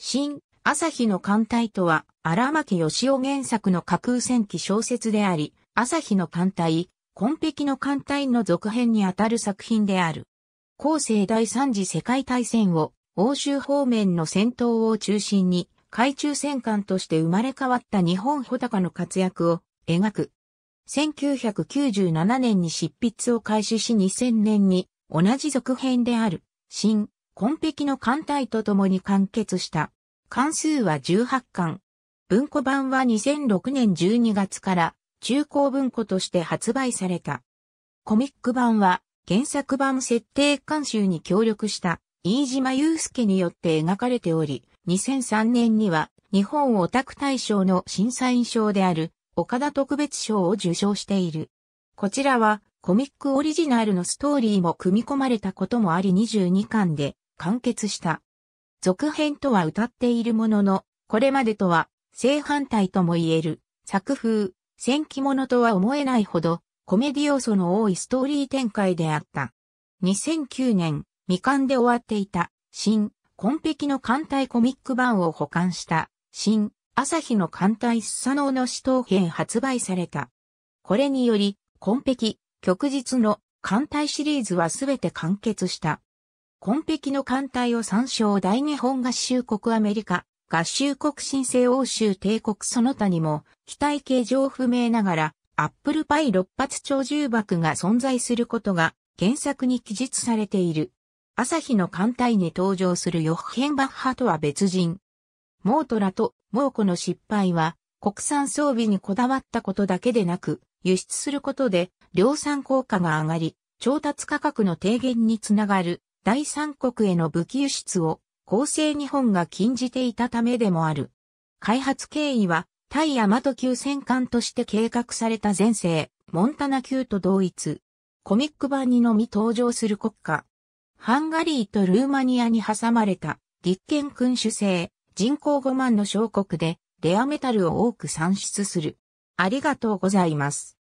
新、朝日の艦隊とは、荒牧義雄原作の架空戦記小説であり、朝日の艦隊、紺碧の艦隊の続編にあたる作品である。後世第三次世界大戦を、欧州方面の戦闘を中心に、海中戦艦として生まれ変わった日本穂高の活躍を描く。1997年に執筆を開始し2000年に同じ続編である新、紺碧の艦隊と共に完結した関数は18巻。文庫版は2006年12月から中高文庫として発売された。コミック版は原作版設定監修に協力した飯島祐介によって描かれており、2003年には日本オタク大賞の審査員賞である岡田特別賞を受賞している。こちらはコミックオリジナルのストーリーも組み込まれたこともあり22巻で完結した。続編とは歌っているものの、これまでとは正反対とも言える作風、戦記物とは思えないほどコメディ要素の多いストーリー展開であった。2009年、未完で終わっていた新、紺碧の艦隊コミック版を保管した新、朝日の艦隊スサノオの死闘編発売された。これにより、紺碧、旭日の艦隊シリーズはすべて完結した。紺碧の艦隊を参照大日本合衆国アメリカ、合衆国新生欧州帝国その他にも、機体形状不明ながら、アップルパイ6発超重爆が存在することが原作に記述されている。朝日の艦隊に登場するヨッヘンバッハとは別人。モートラとモーコの失敗は国産装備にこだわったことだけでなく、輸出することで量産効果が上がり、調達価格の低減につながる第三国への武器輸出を厚生日本が禁じていたためでもある。開発経緯は、対大和級戦艦として計画された前世、モンタナ級と同一。コミック版にのみ登場する国家。ハンガリーとルーマニアに挟まれた、立憲君主制、人口5万の小国で、レアメタルを多く産出する。ありがとうございます。